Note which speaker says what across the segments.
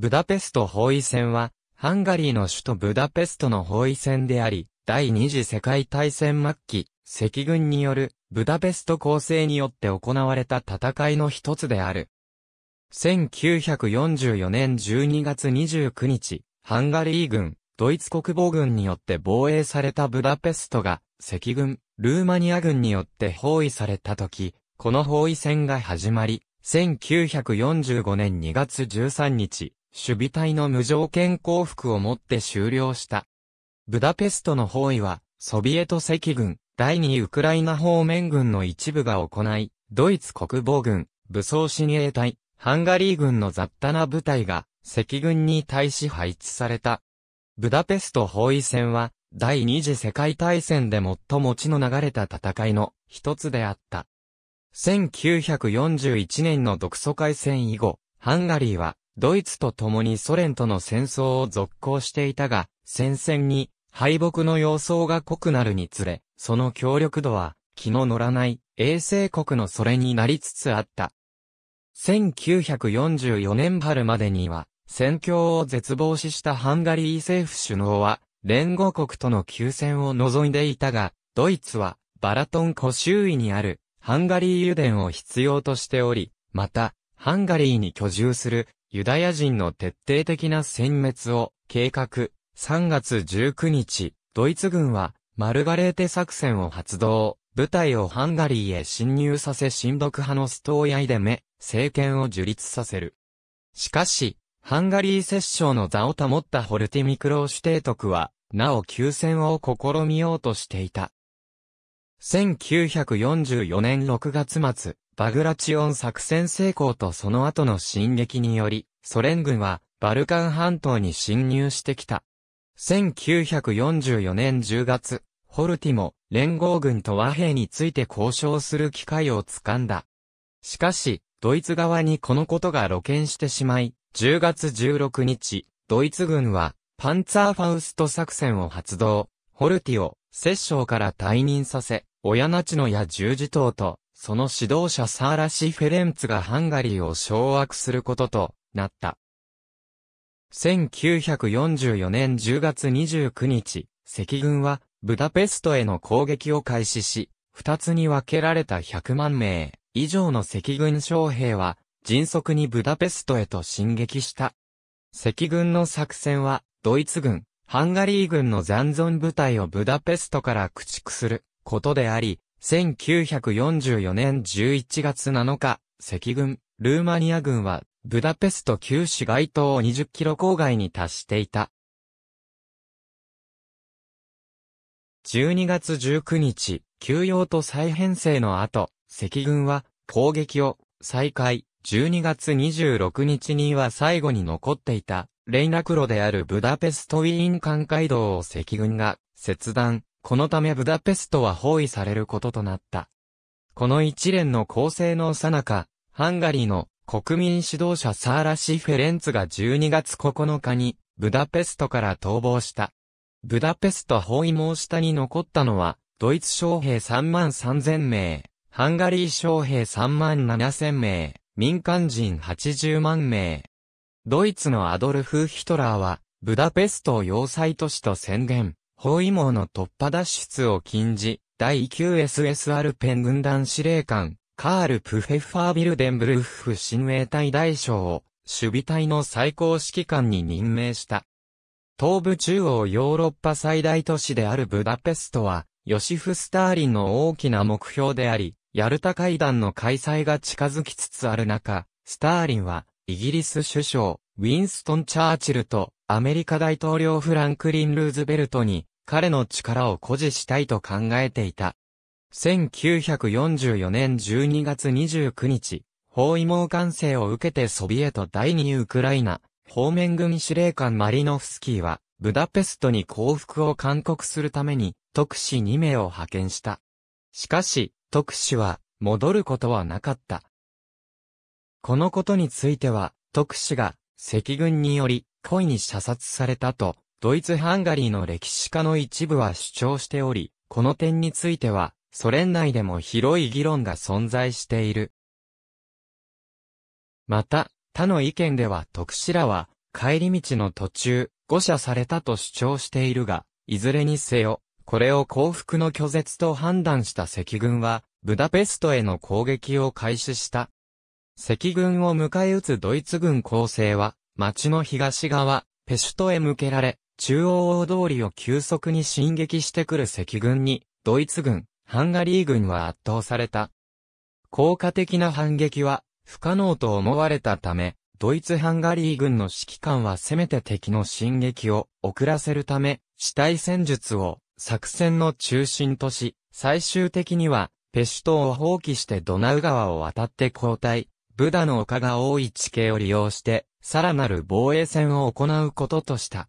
Speaker 1: ブダペスト包囲戦は、ハンガリーの首都ブダペストの包囲戦であり、第二次世界大戦末期、赤軍によるブダペスト構成によって行われた戦いの一つである。1944年12月29日、ハンガリー軍、ドイツ国防軍によって防衛されたブダペストが、赤軍、ルーマニア軍によって包囲された時、この包囲戦が始まり、1945年2月13日、守備隊の無条件降伏をもって終了した。ブダペストの包囲は、ソビエト赤軍、第2ウクライナ方面軍の一部が行い、ドイツ国防軍、武装親衛隊、ハンガリー軍の雑多な部隊が、赤軍に対し配置された。ブダペスト包囲戦は、第二次世界大戦で最も血の流れた戦いの一つであった。1941年の独ソ会戦以後、ハンガリーはドイツと共にソ連との戦争を続行していたが、戦線に敗北の様相が濃くなるにつれ、その協力度は気の乗らない衛星国のそれになりつつあった。1944年春までには、戦況を絶望視したハンガリー政府首脳は、連合国との休戦を望んでいたが、ドイツは、バラトン湖周囲にある、ハンガリー油田を必要としており、また、ハンガリーに居住する、ユダヤ人の徹底的な殲滅を計画。3月19日、ドイツ軍はマルガレーテ作戦を発動。部隊をハンガリーへ侵入させ親独派のストーヤイデメ、政権を樹立させる。しかし、ハンガリー摂政の座を保ったホルティミクローシュトクは、なお休戦を試みようとしていた。1944年6月末、バグラチオン作戦成功とその後の進撃により、ソ連軍はバルカン半島に侵入してきた。1944年10月、ホルティも連合軍と和平について交渉する機会をつかんだ。しかし、ドイツ側にこのことが露見してしまい、10月16日、ドイツ軍はパンツァーファウスト作戦を発動、ホルティを摂政から退任させ、親ナチ野や十字塔とその指導者サーラシ・フェレンツがハンガリーを掌握することとなった。1944年10月29日、赤軍はブダペストへの攻撃を開始し、二つに分けられた100万名以上の赤軍将兵は迅速にブダペストへと進撃した。赤軍の作戦はドイツ軍、ハンガリー軍の残存部隊をブダペストから駆逐することであり、1944年11月7日、赤軍、ルーマニア軍は、ブダペスト旧市街を20キロ郊外に達していた。12月19日、休養と再編成の後、赤軍は攻撃を再開。12月26日には最後に残っていた連絡路であるブダペストウィーン艦街道を赤軍が切断、このためブダペストは包囲されることとなった。この一連の構成のさなか、ハンガリーの国民指導者サーラ・シフェレンツが12月9日にブダペストから逃亡した。ブダペスト包囲網下に残ったのは、ドイツ将兵3万3000名、ハンガリー将兵3万7000名、民間人80万名。ドイツのアドルフ・ヒトラーは、ブダペストを要塞都市と宣言。包囲網の突破脱出を禁じ、第 9SS アルペン軍団司令官、カール・プフェッファービルデンブルーフ親衛隊大将を、守備隊の最高指揮官に任命した。東部中央ヨーロッパ最大都市であるブダペストは、ヨシフ・スターリンの大きな目標であり、ヤルタ会談の開催が近づきつつある中、スターリンは、イギリス首相、ウィンストン・チャーチルと、アメリカ大統領フランクリン・ルーズベルトに、彼の力を誇示したいと考えていた。1944年12月29日、包囲網完成を受けてソビエト第二ウクライナ、方面軍司令官マリノフスキーは、ブダペストに降伏を勧告するために、特使2名を派遣した。しかし、特使は、戻ることはなかった。このことについては、特使が、赤軍により、故意に射殺されたと、ドイツ・ハンガリーの歴史家の一部は主張しており、この点については、ソ連内でも広い議論が存在している。また、他の意見では徳志らは、帰り道の途中、誤射されたと主張しているが、いずれにせよ、これを降伏の拒絶と判断した赤軍は、ブダペストへの攻撃を開始した。赤軍を迎え撃つドイツ軍攻勢は、町の東側、ペシュトへ向けられ、中央大通りを急速に進撃してくる赤軍に、ドイツ軍、ハンガリー軍は圧倒された。効果的な反撃は不可能と思われたため、ドイツ・ハンガリー軍の指揮官はせめて敵の進撃を遅らせるため、死体戦術を作戦の中心とし、最終的にはペシュ島を放棄してドナウ川を渡って交代、ブダの丘が多い地形を利用して、さらなる防衛戦を行うこととした。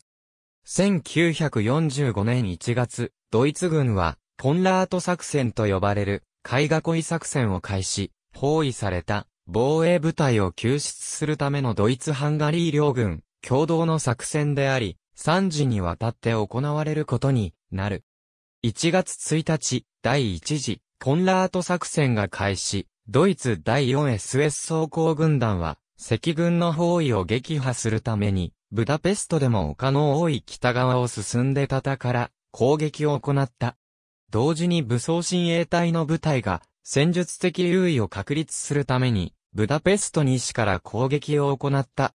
Speaker 1: 1945年1月、ドイツ軍は、コンラート作戦と呼ばれる、海囲い作戦を開始、包囲された、防衛部隊を救出するためのドイツ・ハンガリー両軍、共同の作戦であり、3時にわたって行われることになる。1月1日、第1次、コンラート作戦が開始、ドイツ第 4SS 装甲軍団は、赤軍の包囲を撃破するために、ブダペストでも丘の多い北側を進んで戦から攻撃を行った。同時に武装親衛隊の部隊が戦術的優位を確立するために、ブダペスト西から攻撃を行った。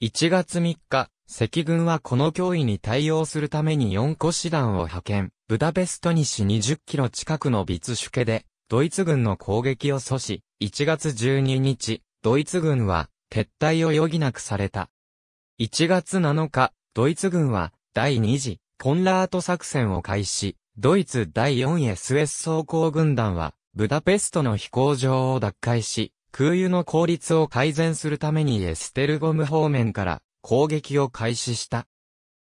Speaker 1: 1月3日、赤軍はこの脅威に対応するために4個師団を派遣、ブダペスト西20キロ近くのビツシュケで、ドイツ軍の攻撃を阻止、1月12日、ドイツ軍は撤退を余儀なくされた。1月7日、ドイツ軍は第2次コンラート作戦を開始、ドイツ第 4SS 装甲軍団はブダペストの飛行場を奪回し、空輸の効率を改善するためにエステルゴム方面から攻撃を開始した。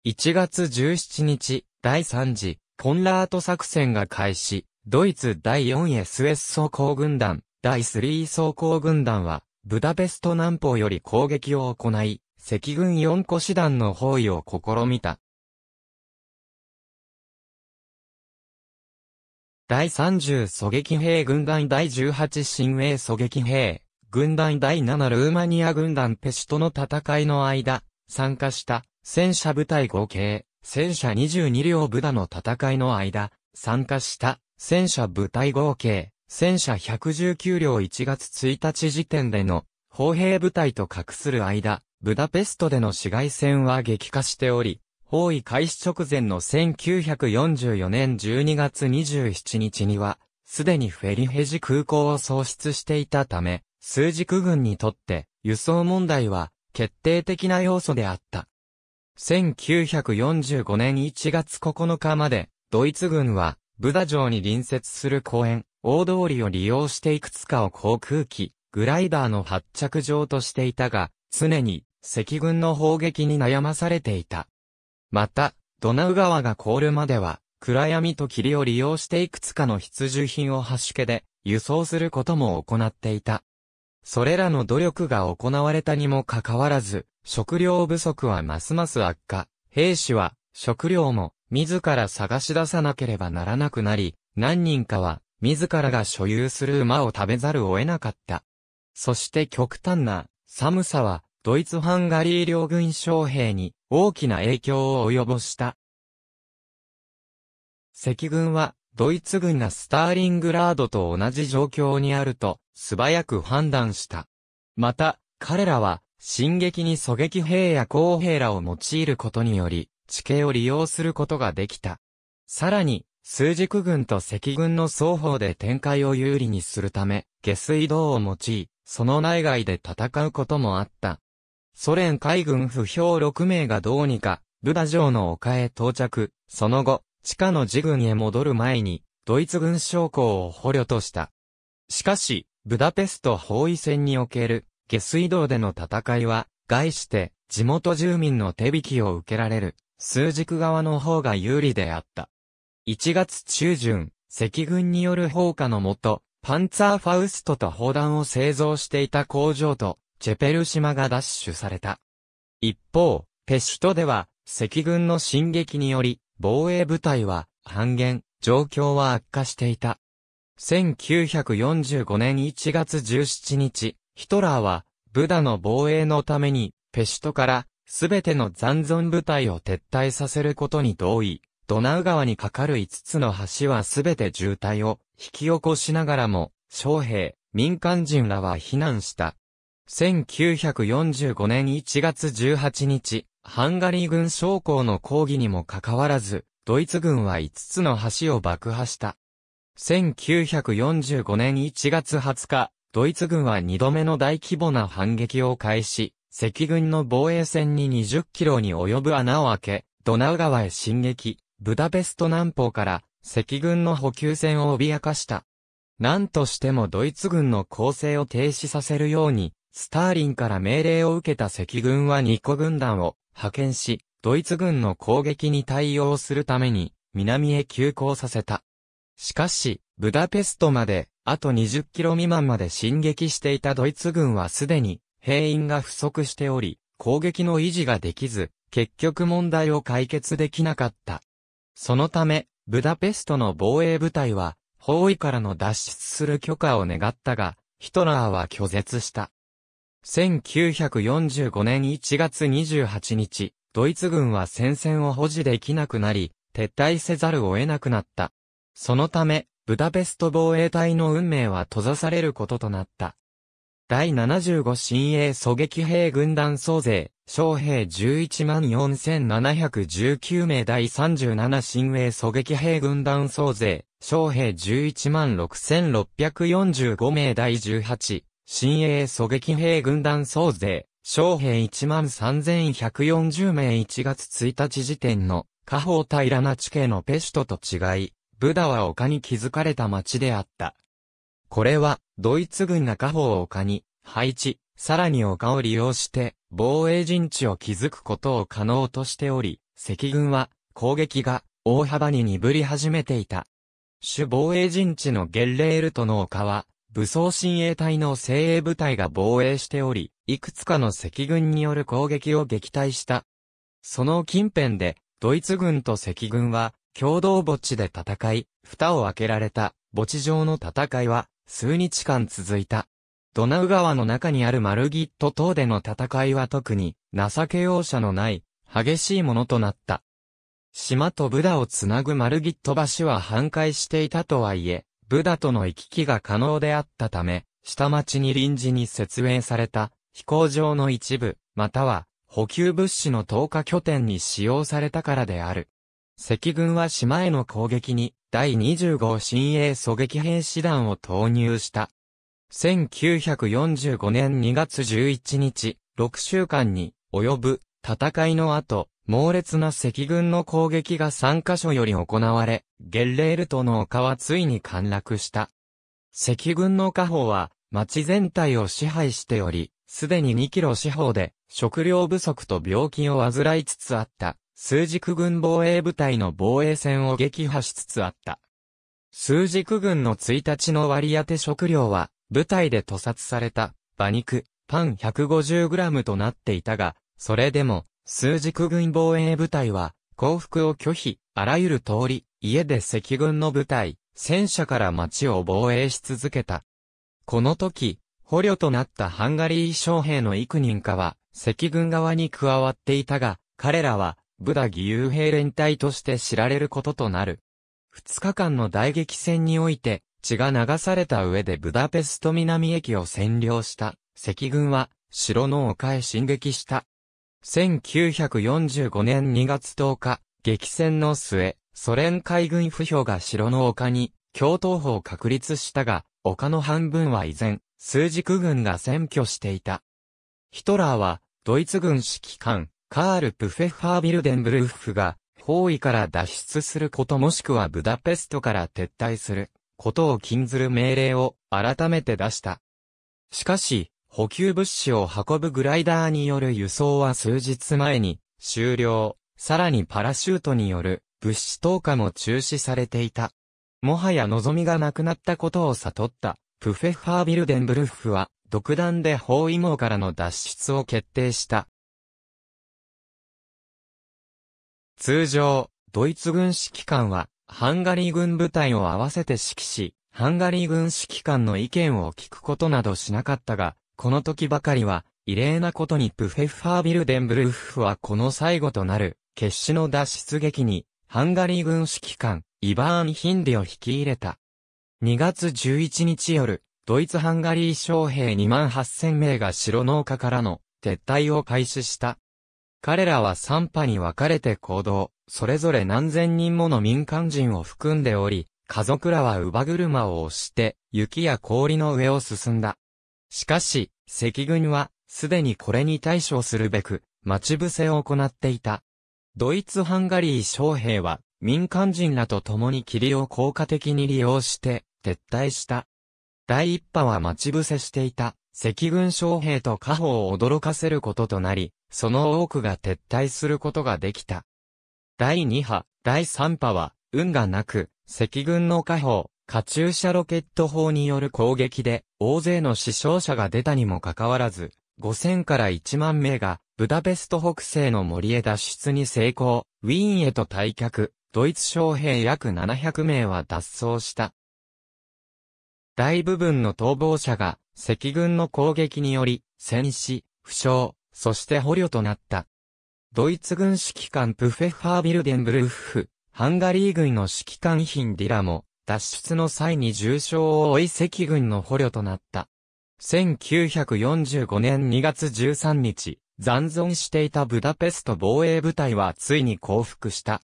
Speaker 1: 1月17日、第3次コンラート作戦が開始、ドイツ第 4SS 装甲軍団、第3装甲軍団は、ブダペスト南方より攻撃を行い、赤軍四個師団の包囲を試みた。第30狙撃兵軍団第18新鋭狙撃兵軍団第7ルーマニア軍団ペシとの戦いの間、参加した戦車部隊合計戦車22両部団の戦いの間、参加した戦車部隊合計戦車119両1月1日時点での砲兵部隊と隠する間、ブダペストでの市街戦は激化しており、包囲開始直前の1944年12月27日には、すでにフェリヘジ空港を喪失していたため、数軸軍にとって輸送問題は決定的な要素であった。1945年1月9日まで、ドイツ軍は、ブダ城に隣接する公園、大通りを利用していくつかを航空機、グライダーの発着場としていたが、常に赤軍の砲撃に悩まされていた。また、ドナウ川が凍るまでは、暗闇と霧を利用していくつかの必需品を端けで輸送することも行っていた。それらの努力が行われたにもかかわらず、食料不足はますます悪化、兵士は食料も自ら探し出さなければならなくなり、何人かは自らが所有する馬を食べざるを得なかった。そして極端な寒さはドイツ・ハンガリー両軍将兵に大きな影響を及ぼした。赤軍は、ドイツ軍がスターリングラードと同じ状況にあると、素早く判断した。また、彼らは、進撃に狙撃兵や後兵らを用いることにより、地形を利用することができた。さらに、数軸軍と赤軍の双方で展開を有利にするため、下水道を用い、その内外で戦うこともあった。ソ連海軍不評6名がどうにか、ブダ城の丘へ到着、その後、地下の自軍へ戻る前に、ドイツ軍将校を捕虜とした。しかし、ブダペスト包囲戦における、下水道での戦いは、概して、地元住民の手引きを受けられる、数軸側の方が有利であった。1月中旬、赤軍による放火のもと、パンツァーファウストと砲弾を製造していた工場と、チェペル島が奪取された。一方、ペシュトでは、赤軍の進撃により、防衛部隊は、半減、状況は悪化していた。1945年1月17日、ヒトラーは、ブダの防衛のために、ペシュトから、すべての残存部隊を撤退させることに同意。ドナウ川に架かる5つの橋はすべて渋滞を引き起こしながらも、将兵、民間人らは避難した。1945年1月18日、ハンガリー軍将校の抗議にもかかわらず、ドイツ軍は5つの橋を爆破した。1945年1月20日、ドイツ軍は2度目の大規模な反撃を開始、赤軍の防衛線に20キロに及ぶ穴を開け、ドナウ川へ進撃、ブダペスト南方から赤軍の補給線を脅かした。何としてもドイツ軍の攻勢を停止させるように、スターリンから命令を受けた赤軍は2個軍団を派遣し、ドイツ軍の攻撃に対応するために南へ急行させた。しかし、ブダペストまであと20キロ未満まで進撃していたドイツ軍はすでに兵員が不足しており、攻撃の維持ができず、結局問題を解決できなかった。そのため、ブダペストの防衛部隊は、包囲からの脱出する許可を願ったが、ヒトラーは拒絶した。1945年1月28日、ドイツ軍は戦線を保持できなくなり、撤退せざるを得なくなった。そのため、ブダペスト防衛隊の運命は閉ざされることとなった。第75新鋭狙撃兵軍団総勢、将兵11万4719名第37新鋭狙撃兵軍団総勢、将兵11万6645名第18、新鋭狙撃兵軍団総勢、将兵13,140名1月1日時点の、下方平な地形のペシュトと違い、ブダは丘に築かれた町であった。これは、ドイツ軍が下方丘に、配置、さらに丘を利用して、防衛陣地を築くことを可能としており、赤軍は、攻撃が、大幅に鈍り始めていた。主防衛陣地のゲッレールトの丘は、武装親衛隊の精鋭部隊が防衛しており、いくつかの赤軍による攻撃を撃退した。その近辺で、ドイツ軍と赤軍は、共同墓地で戦い、蓋を開けられた、墓地上の戦いは、数日間続いた。ドナウ川の中にあるマルギット島での戦いは特に、情け容赦のない、激しいものとなった。島とブダをつなぐマルギット橋は半壊していたとはいえ、ブダとの行き来が可能であったため、下町に臨時に設営された飛行場の一部、または補給物資の投下拠点に使用されたからである。赤軍は島への攻撃に第25新鋭狙撃兵師団を投入した。1945年2月11日、6週間に及ぶ戦いの後、猛烈な赤軍の攻撃が3カ所より行われ、ゲッレールトの丘はついに陥落した。赤軍の家宝は、町全体を支配しており、すでに2キロ四方で、食料不足と病気を患いつつあった、数軸軍防衛部隊の防衛戦を撃破しつつあった。数軸軍の1日の割り当て食料は、部隊で屠殺された、馬肉、パン 150g となっていたが、それでも、数軸軍防衛部隊は、降伏を拒否、あらゆる通り、家で赤軍の部隊、戦車から町を防衛し続けた。この時、捕虜となったハンガリー将兵の幾人かは、赤軍側に加わっていたが、彼らは、ブダ義勇兵連隊として知られることとなる。二日間の大激戦において、血が流された上でブダペスト南駅を占領した、赤軍は、城の丘へ進撃した。1945年2月10日、激戦の末、ソ連海軍不評が城の丘に、共闘法を確立したが、丘の半分は依然、数軸軍が占拠していた。ヒトラーは、ドイツ軍指揮官、カール・プフェッファー・ビルデンブルーフが、包囲から脱出することもしくはブダペストから撤退することを禁ずる命令を改めて出した。しかし、補給物資を運ぶグライダーによる輸送は数日前に終了。さらにパラシュートによる物資投下も中止されていた。もはや望みがなくなったことを悟ったプフェッファービルデンブルフは独断で包囲網からの脱出を決定した。通常、ドイツ軍指揮官はハンガリー軍部隊を合わせて指揮し、ハンガリー軍指揮官の意見を聞くことなどしなかったが、この時ばかりは、異例なことにプフェッファービルデンブルーフはこの最後となる、決死の脱出劇に、ハンガリー軍指揮官、イバーン・ヒンディを引き入れた。2月11日夜、ドイツ・ハンガリー将兵2万8000名が白農家からの撤退を開始した。彼らは3波に分かれて行動、それぞれ何千人もの民間人を含んでおり、家族らは乳母車を押して、雪や氷の上を進んだ。しかし、赤軍は、すでにこれに対処するべく、待ち伏せを行っていた。ドイツ・ハンガリー将兵は、民間人らと共に霧を効果的に利用して、撤退した。第一波は待ち伏せしていた、赤軍将兵と家宝を驚かせることとなり、その多くが撤退することができた。第二波、第三波は、運がなく、赤軍の家宝、カチューシャロケット砲による攻撃で、大勢の死傷者が出たにもかかわらず、5000から1万名が、ブダペスト北西の森へ脱出に成功、ウィーンへと退却、ドイツ将兵約700名は脱走した。大部分の逃亡者が、赤軍の攻撃により、戦死、負傷、そして捕虜となった。ドイツ軍指揮官プフェッファービルデンブルーフ、ハンガリー軍の指揮官ヒンディラも、脱出の際に重傷を負い赤軍の捕虜となった。1945年2月13日、残存していたブダペスト防衛部隊はついに降伏した。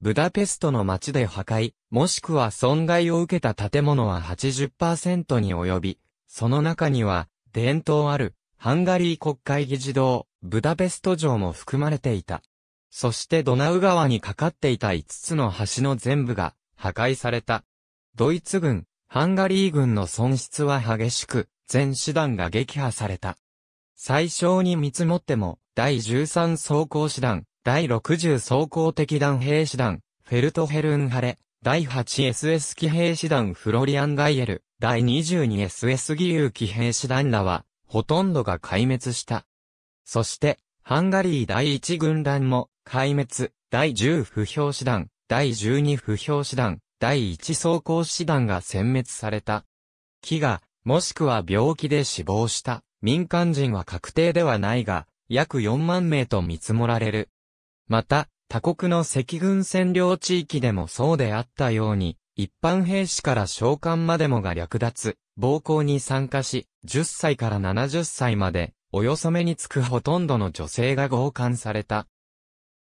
Speaker 1: ブダペストの街で破壊、もしくは損害を受けた建物は80%に及び、その中には、伝統ある、ハンガリー国会議事堂、ブダペスト城も含まれていた。そしてドナウ川にかかっていた5つの橋の全部が、破壊された。ドイツ軍、ハンガリー軍の損失は激しく、全師団が撃破された。最小に見積もっても、第13装甲師団、第60装甲敵団兵師団、フェルトヘルンハレ、第 8SS 騎兵師団フロリアンガイエル、第 22SS 義勇騎兵師団らは、ほとんどが壊滅した。そして、ハンガリー第1軍団も、壊滅、第10不評師団、第12不評師団、第一装甲師団が殲滅された。飢餓、もしくは病気で死亡した、民間人は確定ではないが、約4万名と見積もられる。また、他国の赤軍占領地域でもそうであったように、一般兵士から召喚までもが略奪、暴行に参加し、10歳から70歳まで、およそ目につくほとんどの女性が強姦された。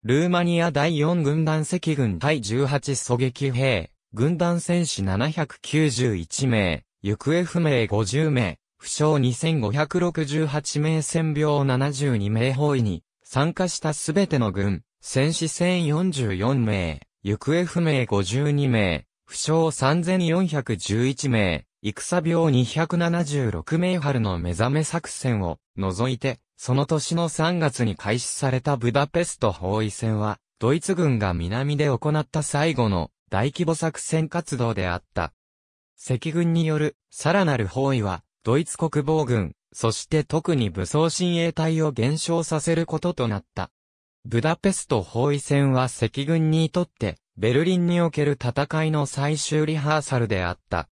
Speaker 1: ルーマニア第4軍団赤軍第18狙撃兵。軍団戦士791名、行方不明50名、負傷2568名戦病72名包囲に、参加したすべての軍、戦士1044名、行方不明52名、負傷3411名、戦病276名春の目覚め作戦を除いて、その年の3月に開始されたブダペスト包囲戦は、ドイツ軍が南で行った最後の大規模作戦活動であった。赤軍によるさらなる包囲は、ドイツ国防軍、そして特に武装親衛隊を減少させることとなった。ブダペスト包囲戦は赤軍にとって、ベルリンにおける戦いの最終リハーサルであった。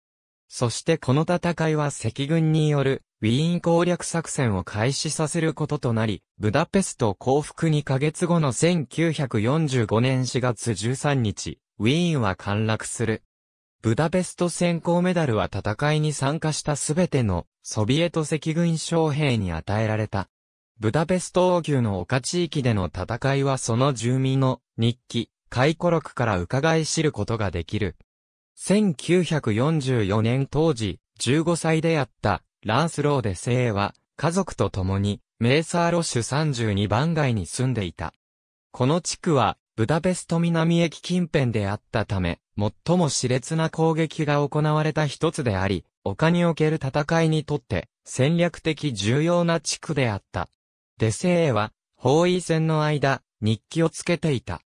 Speaker 1: そしてこの戦いは赤軍によるウィーン攻略作戦を開始させることとなり、ブダペスト降伏2ヶ月後の1945年4月13日、ウィーンは陥落する。ブダペスト選考メダルは戦いに参加したすべてのソビエト赤軍将兵に与えられた。ブダペスト王宮の丘地域での戦いはその住民の日記、回顧録から伺い知ることができる。1944年当時、15歳であったランスローデ精は家族と共にメーサーロッシュ32番街に住んでいた。この地区はブダペスト南駅近辺であったため、最も熾烈な攻撃が行われた一つであり、丘における戦いにとって戦略的重要な地区であった。デセエは、包囲戦の間、日記をつけていた。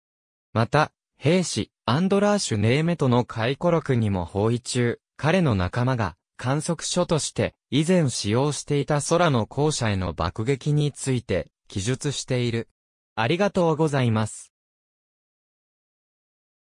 Speaker 1: また、兵士、アンドラーシュ・ネーメとの回顧録にも包囲中、彼の仲間が観測所として以前使用していた空の校舎への爆撃について記述している。ありがとうございます。